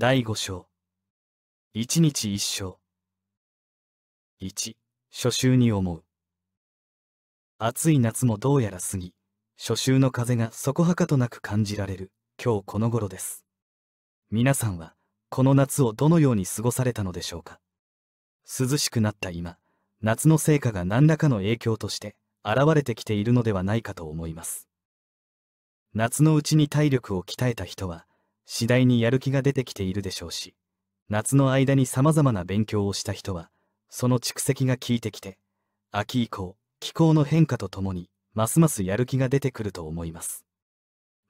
第5章。一日一章。1、初秋に思う。暑い夏もどうやら過ぎ、初秋の風がそこはかとなく感じられる、今日この頃です。皆さんは、この夏をどのように過ごされたのでしょうか。涼しくなった今、夏の成果が何らかの影響として、現れてきているのではないかと思います。夏のうちに体力を鍛えた人は、次第にやる気が出てきているでしょうし、夏の間に様々な勉強をした人は、その蓄積が効いてきて、秋以降、気候の変化とともに、ますますやる気が出てくると思います。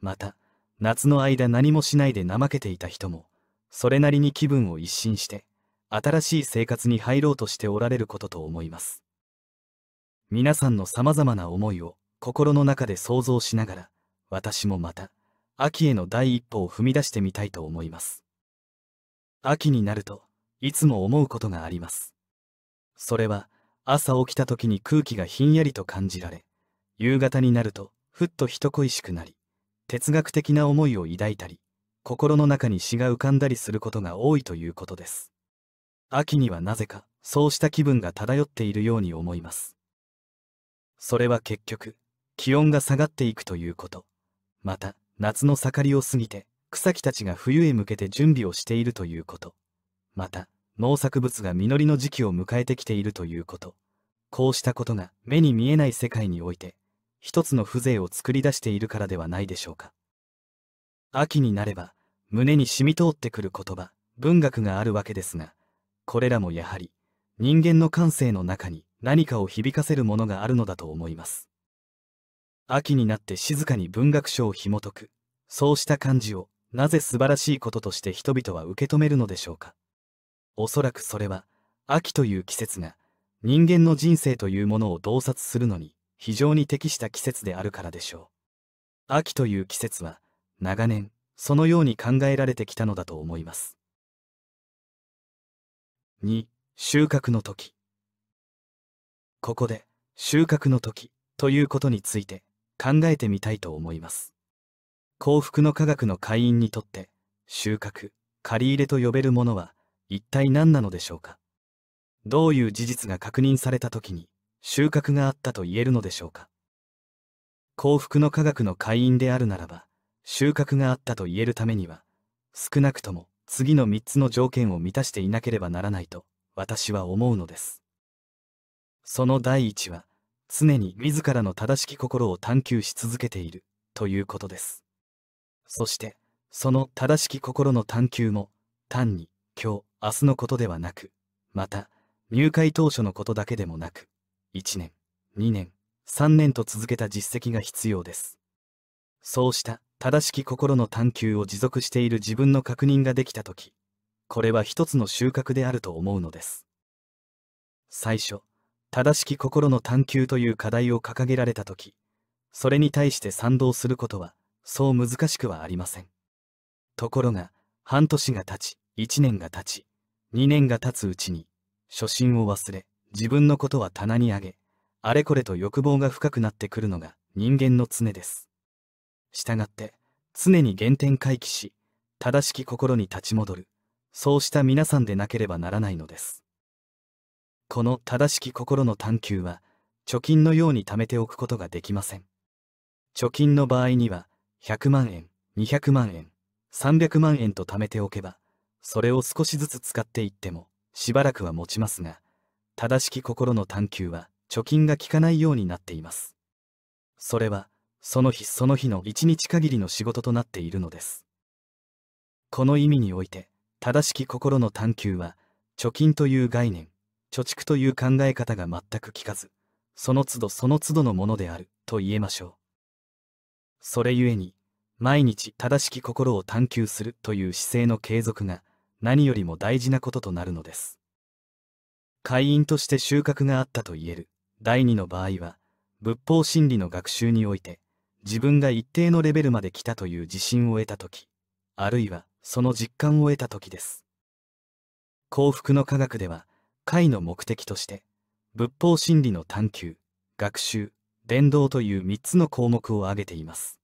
また、夏の間何もしないで怠けていた人も、それなりに気分を一新して、新しい生活に入ろうとしておられることと思います。皆さんの様々な思いを心の中で想像しながら、私もまた、秋への第一歩を踏み出してみたいと思います。秋になると、いつも思うことがあります。それは、朝起きた時に空気がひんやりと感じられ、夕方になると、ふっと人恋しくなり、哲学的な思いを抱いたり、心の中に詩が浮かんだりすることが多いということです。秋にはなぜか、そうした気分が漂っているように思います。それは結局、気温が下がっていくということ。また、夏の盛りを過ぎて草木たちが冬へ向けて準備をしているということまた農作物が実りの時期を迎えてきているということこうしたことが目に見えない世界において一つの風情を作り出しているからではないでしょうか秋になれば胸に染み通ってくる言葉文学があるわけですがこれらもやはり人間の感性の中に何かを響かせるものがあるのだと思います秋になって静かに文学書を紐解くそうした感じをなぜ素晴らしいこととして人々は受け止めるのでしょうかおそらくそれは秋という季節が人間の人生というものを洞察するのに非常に適した季節であるからでしょう秋という季節は長年そのように考えられてきたのだと思います2収穫の時ここで収穫の時ということについて考えてみたいと思います。幸福の科学の会員にとって、収穫、借り入れと呼べるものは一体何なのでしょうかどういう事実が確認された時に収穫があったと言えるのでしょうか幸福の科学の会員であるならば、収穫があったと言えるためには、少なくとも次の3つの条件を満たしていなければならないと私は思うのです。その第一は、常に自らの正しき心を探求し続けているということです。そして、その正しき心の探求も、単に今日、明日のことではなく、また、入会当初のことだけでもなく、1年、2年、3年と続けた実績が必要です。そうした正しき心の探求を持続している自分の確認ができたとき、これは一つの収穫であると思うのです。最初、正しき心の探求という課題を掲げられた時それに対して賛同することはそう難しくはありませんところが半年が経ち1年が経ち2年が経つうちに初心を忘れ自分のことは棚に上げあれこれと欲望が深くなってくるのが人間の常ですしたがって常に原点回帰し正しき心に立ち戻るそうした皆さんでなければならないのですこの正しき心の探求は、貯金のように貯めておくことができません。貯金の場合には、100万円、200万円、300万円と貯めておけば、それを少しずつ使っていっても、しばらくは持ちますが、正しき心の探求は、貯金が効かないようになっています。それは、その日その日の一日限りの仕事となっているのです。この意味において、正しき心の探求は、貯金という概念、貯蓄という考え方が全く効かず、その都度その都度のものであると言えましょう。それゆえに、毎日正しき心を探求するという姿勢の継続が何よりも大事なこととなるのです。会員として収穫があったと言える第二の場合は、仏法真理の学習において、自分が一定のレベルまで来たという自信を得た時、あるいはその実感を得た時です。幸福の科学では、会の目的として仏法真理の探求学習伝道という3つの項目を挙げています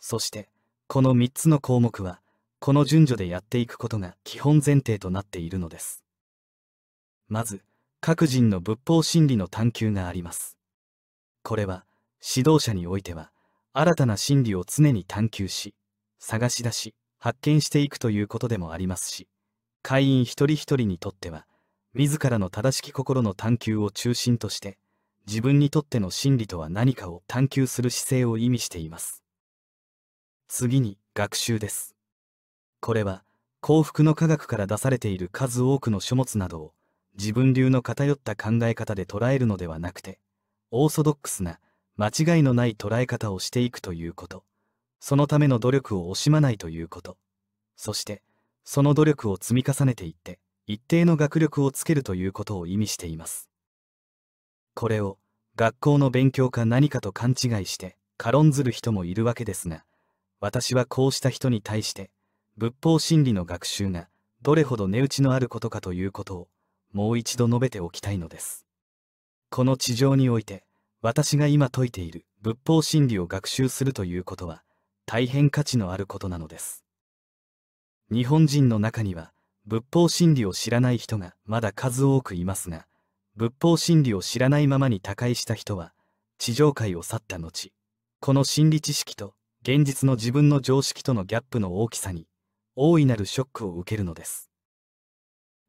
そしてこの3つの項目はこの順序でやっていくことが基本前提となっているのですまず各人の仏法真理の探求がありますこれは指導者においては新たな真理を常に探求し探し出し発見していくということでもありますし会員一人一人にとっては自らの正しき心の探求を中心として自分にとっての真理とは何かを探求する姿勢を意味しています次に学習ですこれは幸福の科学から出されている数多くの書物などを自分流の偏った考え方で捉えるのではなくてオーソドックスな間違いのない捉え方をしていくということそのための努力を惜しまないということそしてその努力を積み重ねていって一定の学力をつけるということを意味していますこれを学校の勉強か何かと勘違いして軽んずる人もいるわけですが私はこうした人に対して仏法真理の学習がどれほど値打ちのあることかということをもう一度述べておきたいのですこの地上において私が今説いている仏法真理を学習するということは大変価値のあることなのです日本人の中には仏法真理を知らない人がまだ数多くいますが、仏法真理を知らないままに他界した人は、地上界を去った後、この心理知識と現実の自分の常識とのギャップの大きさに、大いなるショックを受けるのです。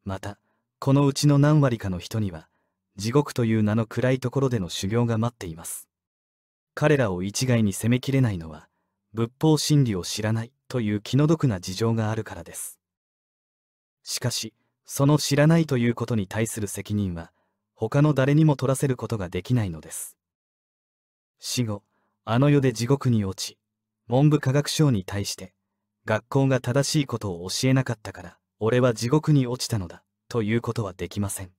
また、このうちの何割かの人には、地獄という名の暗いところでの修行が待っています。彼らを一概に責めきれないのは、仏法真理を知らないという気の毒な事情があるからです。しかし、その知らないということに対する責任は、他の誰にも取らせることができないのです。死後、あの世で地獄に落ち、文部科学省に対して、学校が正しいことを教えなかったから、俺は地獄に落ちたのだ、ということはできません。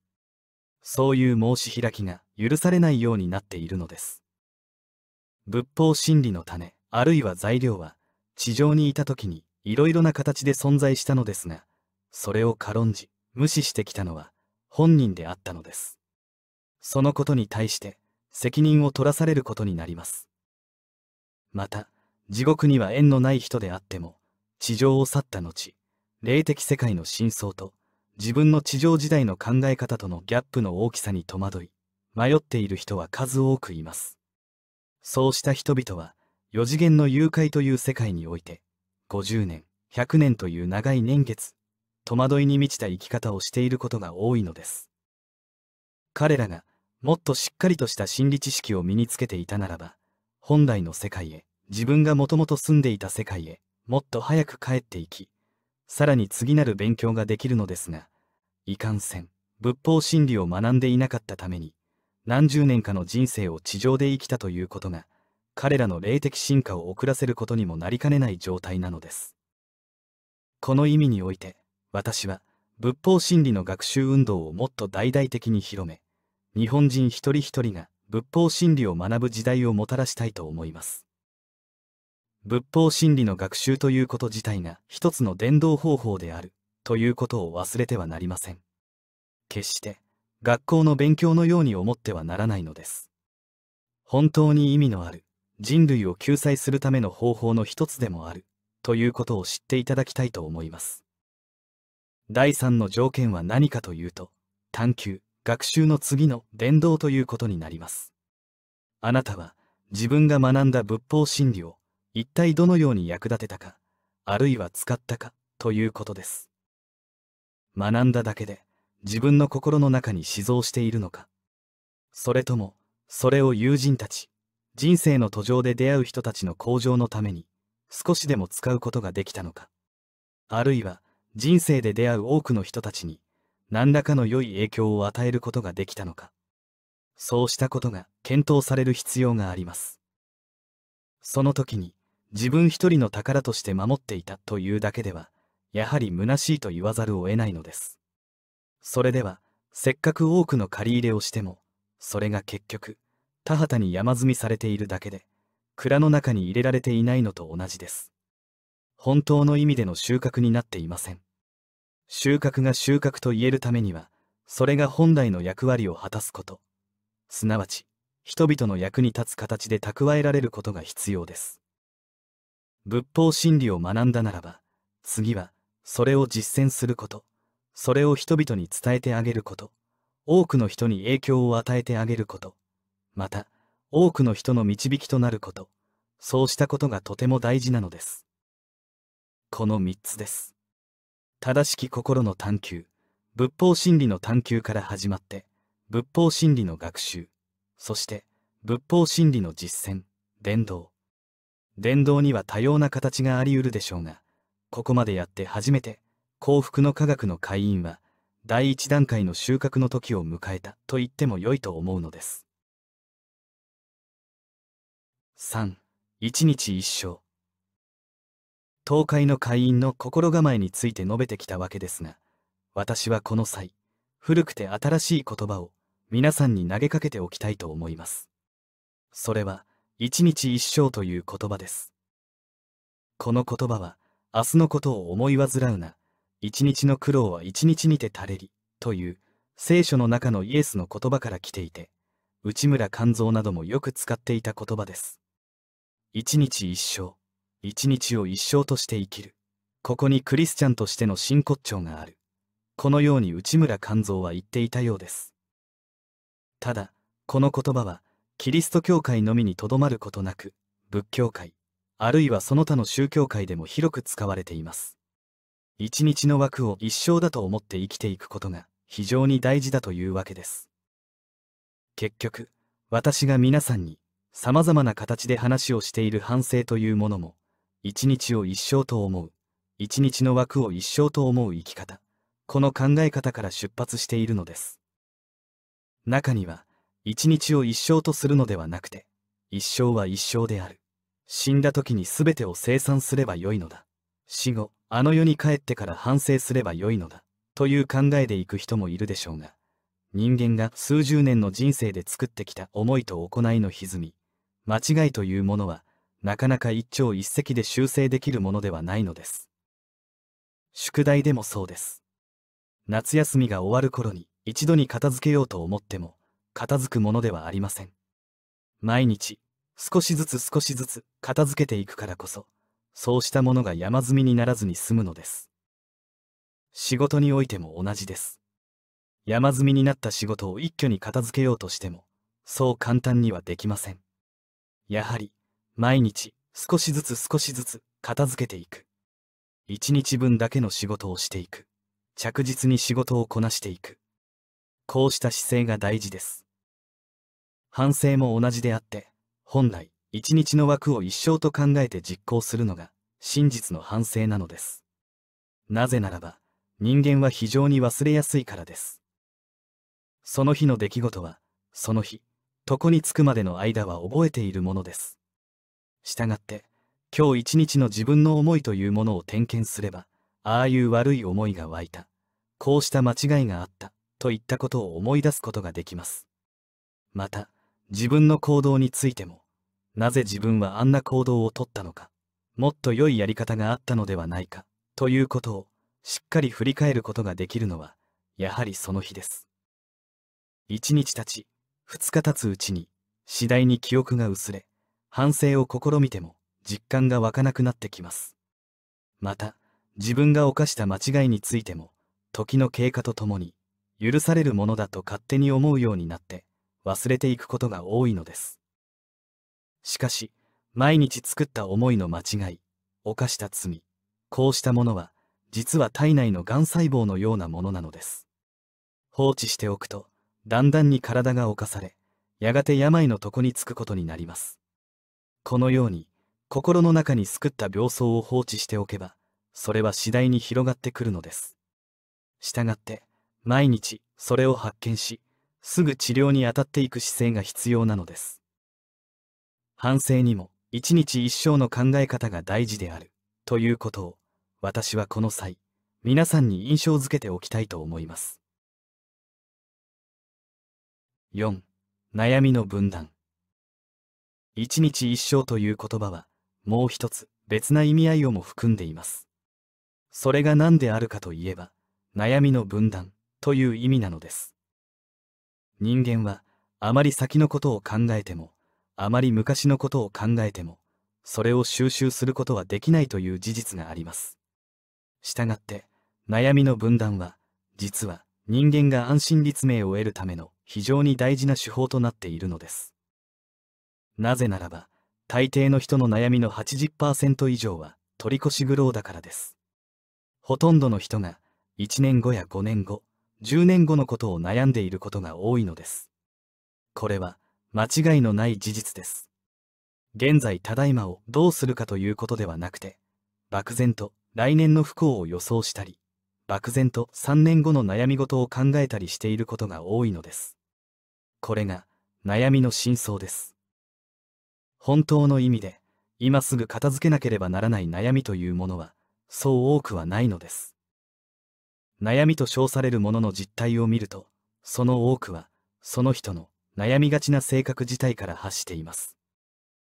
そういう申し開きが許されないようになっているのです。仏法真理の種、あるいは材料は、地上にいた時にいろいろな形で存在したのですが、それを軽んじ無視してきたのは本人であったのですそのことに対して責任を取らされることになりますまた地獄には縁のない人であっても地上を去った後霊的世界の真相と自分の地上時代の考え方とのギャップの大きさに戸惑い迷っている人は数多くいますそうした人々は四次元の誘拐という世界において50年100年という長い年月戸惑いに満ちた生き方をしていることが多いのです彼らがもっとしっかりとした心理知識を身につけていたならば本来の世界へ自分がもともと住んでいた世界へもっと早く帰っていきさらに次なる勉強ができるのですがいかんせん仏法真理を学んでいなかったために何十年かの人生を地上で生きたということが彼らの霊的進化を遅らせることにもなりかねない状態なのですこの意味において私は仏法真理の学習運動をもっと大々的に広め日本人一人一人が仏法真理を学ぶ時代をもたらしたいと思います仏法真理の学習ということ自体が一つの伝道方法であるということを忘れてはなりません決して学校の勉強のように思ってはならないのです本当に意味のある人類を救済するための方法の一つでもあるということを知っていただきたいと思います第3の条件は何かというと、探求、学習の次の伝道ということになります。あなたは自分が学んだ仏法真理を一体どのように役立てたか、あるいは使ったかということです。学んだだけで自分の心の中に思想しているのか、それともそれを友人たち、人生の途上で出会う人たちの向上のために少しでも使うことができたのか、あるいは人生で出会う多くの人たちに何らかの良い影響を与えることができたのかそうしたことが検討される必要がありますその時に自分一人の宝として守っていたというだけではやはり虚しいと言わざるを得ないのですそれではせっかく多くの借り入れをしてもそれが結局田畑に山積みされているだけで蔵の中に入れられていないのと同じです本当の意味での収穫になっていません収穫が収穫と言えるためには、それが本来の役割を果たすこと、すなわち、人々の役に立つ形で蓄えられることが必要です。仏法真理を学んだならば、次は、それを実践すること、それを人々に伝えてあげること、多くの人に影響を与えてあげること、また、多くの人の導きとなること、そうしたことがとても大事なのです。この3つです。正しき心の探求仏法真理の探求から始まって仏法真理の学習そして仏法真理の実践伝道伝道には多様な形がありうるでしょうがここまでやって初めて幸福の科学の会員は第一段階の収穫の時を迎えたと言っても良いと思うのです31日一生東海の会員の心構えについて述べてきたわけですが私はこの際古くて新しい言葉を皆さんに投げかけておきたいと思いますそれは一日一生という言葉ですこの言葉は明日のことを思い煩うな一日の苦労は一日にて垂れりという聖書の中のイエスの言葉から来ていて内村勘蔵などもよく使っていた言葉です一日一生一日を一生として生きる。ここにクリスチャンとしての真骨頂がある。このように内村勘蔵は言っていたようです。ただ、この言葉は、キリスト教会のみにとどまることなく、仏教界、あるいはその他の宗教界でも広く使われています。一日の枠を一生だと思って生きていくことが非常に大事だというわけです。結局、私が皆さんに様々な形で話をしている反省というものも、一日を一生と思う一日の枠を一生と思う生き方この考え方から出発しているのです中には一日を一生とするのではなくて一生は一生である死んだ時に全てを生産すればよいのだ死後あの世に帰ってから反省すればよいのだという考えでいく人もいるでしょうが人間が数十年の人生で作ってきた思いと行いの歪み間違いというものはなかなか一朝一夕で修正できるものではないのです。宿題でもそうです。夏休みが終わる頃に一度に片付けようと思っても、片付くものではありません。毎日、少しずつ少しずつ片付けていくからこそ、そうしたものが山積みにならずに済むのです。仕事においても同じです。山積みになった仕事を一挙に片付けようとしても、そう簡単にはできません。やはり、毎日、少しずつ少しずつ、片付けていく。一日分だけの仕事をしていく。着実に仕事をこなしていく。こうした姿勢が大事です。反省も同じであって、本来、一日の枠を一生と考えて実行するのが、真実の反省なのです。なぜならば、人間は非常に忘れやすいからです。その日の出来事は、その日、床に着くまでの間は覚えているものです。従って今日一日の自分の思いというものを点検すればああいう悪い思いが湧いたこうした間違いがあったといったことを思い出すことができますまた自分の行動についてもなぜ自分はあんな行動をとったのかもっと良いやり方があったのではないかということをしっかり振り返ることができるのはやはりその日です1日たち2日経つうちに次第に記憶が薄れ反省を試みても実感が湧かなくなってきます。また、自分が犯した間違いについても、時の経過とともに、許されるものだと勝手に思うようになって、忘れていくことが多いのです。しかし、毎日作った思いの間違い、犯した罪、こうしたものは、実は体内のがん細胞のようなものなのです。放置しておくと、だんだんに体が侵され、やがて病の床につくことになります。このように心の中に救った病巣を放置しておけばそれは次第に広がってくるのです従って毎日それを発見しすぐ治療に当たっていく姿勢が必要なのです反省にも一日一生の考え方が大事であるということを私はこの際皆さんに印象づけておきたいと思います4悩みの分断一日一生という言葉は、もう一つ別な意味合いをも含んでいます。それが何であるかといえば、悩みの分断という意味なのです。人間は、あまり先のことを考えても、あまり昔のことを考えても、それを収集することはできないという事実があります。したがって、悩みの分断は、実は人間が安心立命を得るための非常に大事な手法となっているのです。なぜならば大抵の人の悩みの80%以上は取り越し苦労だからですほとんどの人が1年後や5年後10年後のことを悩んでいることが多いのですこれは間違いのない事実です現在ただいまをどうするかということではなくて漠然と来年の不幸を予想したり漠然と3年後の悩み事を考えたりしていることが多いのですこれが悩みの真相です本当の意味で、今すぐ片付けなければならない悩みというものは、そう多くはないのです。悩みと称されるものの実態を見ると、その多くは、その人の悩みがちな性格自体から発しています。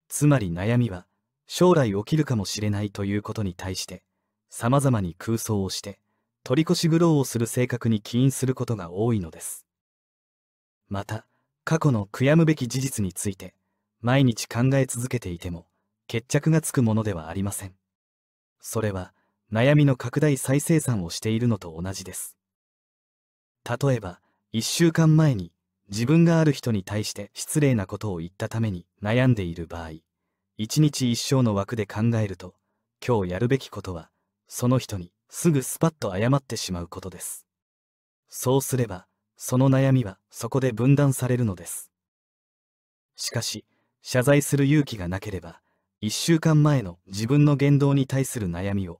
つまり悩みは、将来起きるかもしれないということに対して、様々に空想をして、取り越し苦労をする性格に起因することが多いのです。また、過去の悔やむべき事実について、毎日考え続けていても決着がつくものではありませんそれは悩みの拡大再生産をしているのと同じです例えば1週間前に自分がある人に対して失礼なことを言ったために悩んでいる場合一日一生の枠で考えると今日やるべきことはその人にすぐスパッと謝ってしまうことですそうすればその悩みはそこで分断されるのですしかし謝罪する勇気がなければ、1週間前の自分の言動に対する悩みを、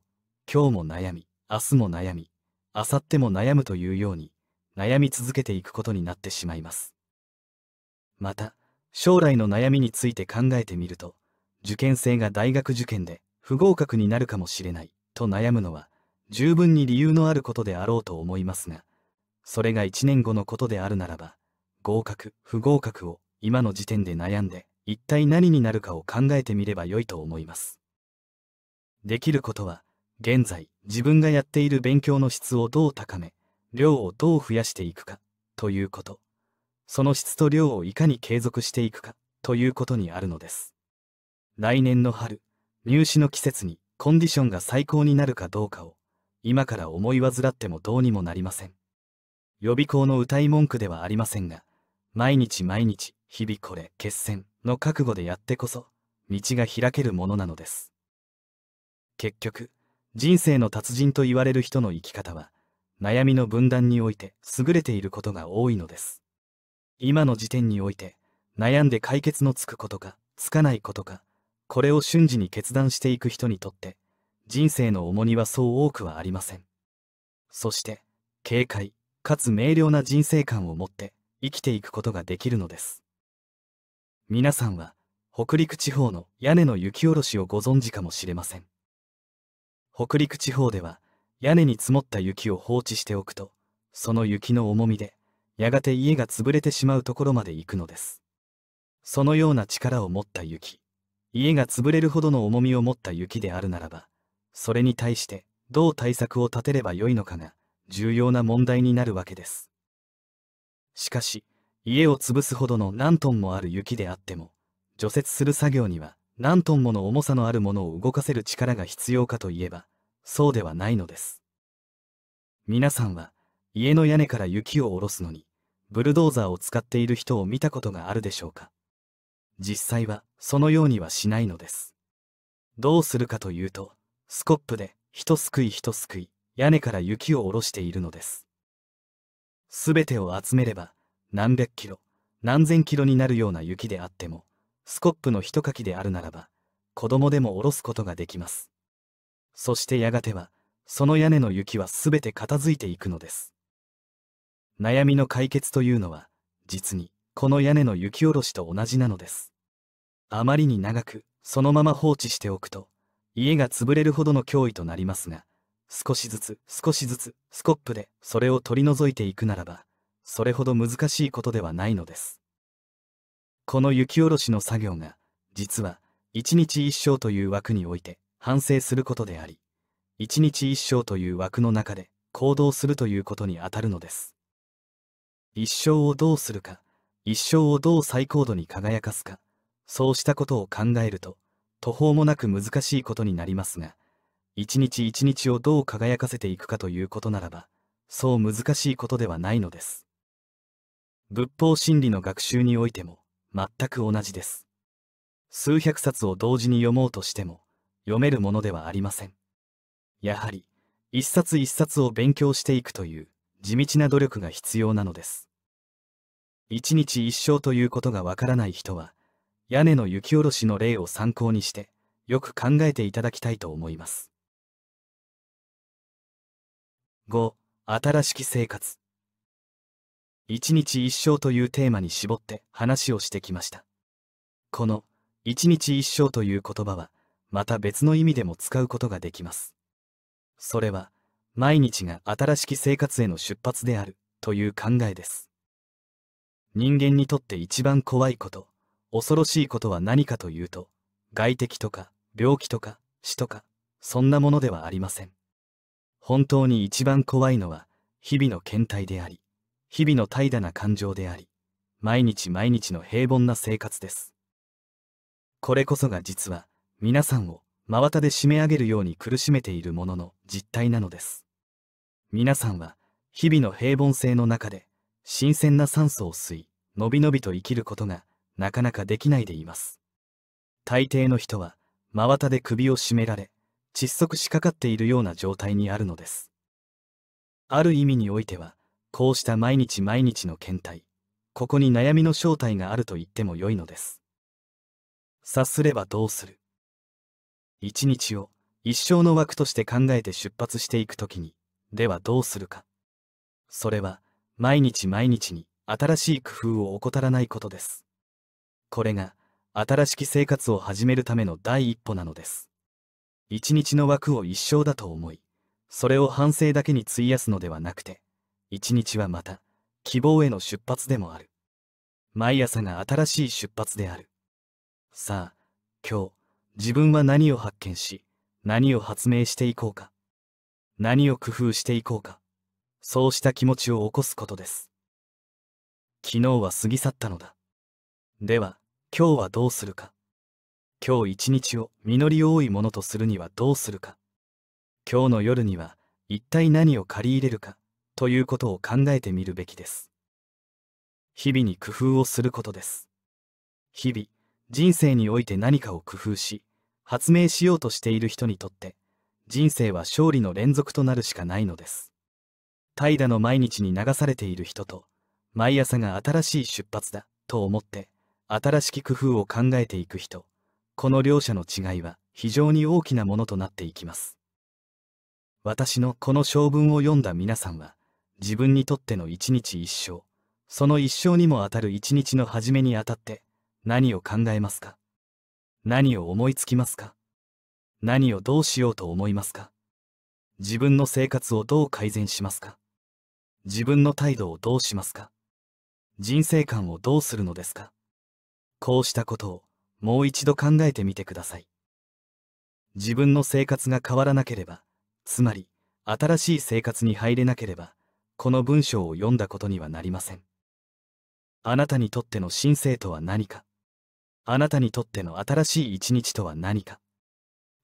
今日も悩み、明日も悩み、明後日も悩むというように、悩み続けていくことになってしまいます。また、将来の悩みについて考えてみると、受験生が大学受験で不合格になるかもしれないと悩むのは、十分に理由のあることであろうと思いますが、それが1年後のことであるならば、合格、不合格を今の時点で悩んで、一体何になるかを考えてみれば良いと思います。できることは、現在自分がやっている勉強の質をどう高め、量をどう増やしていくか、ということ。その質と量をいかに継続していくか、ということにあるのです。来年の春、入試の季節にコンディションが最高になるかどうかを、今から思い煩ってもどうにもなりません。予備校の歌い文句ではありませんが、毎日毎日、日々これ、決戦。の覚悟でやってこそ道が開けるものなのです結局人生の達人と言われる人の生き方は悩みの分断において優れていることが多いのです今の時点において悩んで解決のつくことかつかないことかこれを瞬時に決断していく人にとって人生の重荷はそう多くはありませんそして軽快かつ明瞭な人生観を持って生きていくことができるのです皆さんは北陸地方の屋根の雪下ろしをご存知かもしれません北陸地方では屋根に積もった雪を放置しておくとその雪の重みでやがて家が潰れてしまうところまで行くのですそのような力を持った雪家が潰れるほどの重みを持った雪であるならばそれに対してどう対策を立てればよいのかが重要な問題になるわけですしかし家を潰すほどの何トンもある雪であっても、除雪する作業には何トンもの重さのあるものを動かせる力が必要かといえば、そうではないのです。皆さんは、家の屋根から雪を下ろすのに、ブルドーザーを使っている人を見たことがあるでしょうか実際は、そのようにはしないのです。どうするかというと、スコップで、人すくい人すくい、屋根から雪を下ろしているのです。すべてを集めれば、何百キロ何千キロになるような雪であってもスコップのひとかきであるならば子供でも下ろすことができますそしてやがてはその屋根の雪は全て片付いていくのです悩みの解決というのは実にこの屋根の雪下ろしと同じなのですあまりに長くそのまま放置しておくと家が潰れるほどの脅威となりますが少しずつ少しずつスコップでそれを取り除いていくならばそれほど難しいことではないのです。この雪下ろしの作業が、実は、一日一生という枠において反省することであり、一日一生という枠の中で行動するということにあたるのです。一生をどうするか、一生をどう最高度に輝かすか、そうしたことを考えると、途方もなく難しいことになりますが、一日一日をどう輝かせていくかということならば、そう難しいことではないのです。仏法真理の学習においても全く同じです数百冊を同時に読もうとしても読めるものではありませんやはり一冊一冊を勉強していくという地道な努力が必要なのです一日一生ということがわからない人は屋根の雪下ろしの例を参考にしてよく考えていただきたいと思います5新しき生活一日一生というテーマに絞って話をしてきました。この一日一生という言葉はまた別の意味でも使うことができます。それは毎日が新しき生活への出発であるという考えです。人間にとって一番怖いこと、恐ろしいことは何かというと、外敵とか病気とか死とか、そんなものではありません。本当に一番怖いのは日々の倦怠であり、日々の怠惰な感情であり、毎日毎日の平凡な生活です。これこそが実は、皆さんを真綿で締め上げるように苦しめているものの実態なのです。皆さんは、日々の平凡性の中で、新鮮な酸素を吸い、のびのびと生きることが、なかなかできないでいます。大抵の人は、真綿で首を絞められ、窒息しかかっているような状態にあるのです。ある意味においては、こうした毎日毎日の倦怠ここに悩みの正体があると言ってもよいのです察すればどうする一日を一生の枠として考えて出発していくときにではどうするかそれは毎日毎日に新しい工夫を怠らないことですこれが新しき生活を始めるための第一歩なのです一日の枠を一生だと思いそれを反省だけに費やすのではなくて一日はまた希望への出発でもある毎朝が新しい出発であるさあ今日自分は何を発見し何を発明していこうか何を工夫していこうかそうした気持ちを起こすことです昨日は過ぎ去ったのだでは今日はどうするか今日一日を実り多いものとするにはどうするか今日の夜には一体何を借り入れるかということを考えてみるべきです。日々に工夫をすることです。日々、人生において何かを工夫し、発明しようとしている人にとって、人生は勝利の連続となるしかないのです。怠惰の毎日に流されている人と、毎朝が新しい出発だ、と思って、新しき工夫を考えていく人、この両者の違いは非常に大きなものとなっていきます。私のこの性分を読んだ皆さんは、自分にとっての一日一生その一生にもあたる一日の初めにあたって何を考えますか何を思いつきますか何をどうしようと思いますか自分の生活をどう改善しますか自分の態度をどうしますか人生観をどうするのですかこうしたことをもう一度考えてみてください。自分の生活が変わらなければ、つまり新しい生活に入れなければ、この文章を読んだことにはなりません。あなたにとっての神聖とは何かあなたにとっての新しい一日とは何か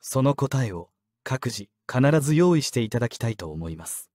その答えを各自必ず用意していただきたいと思います。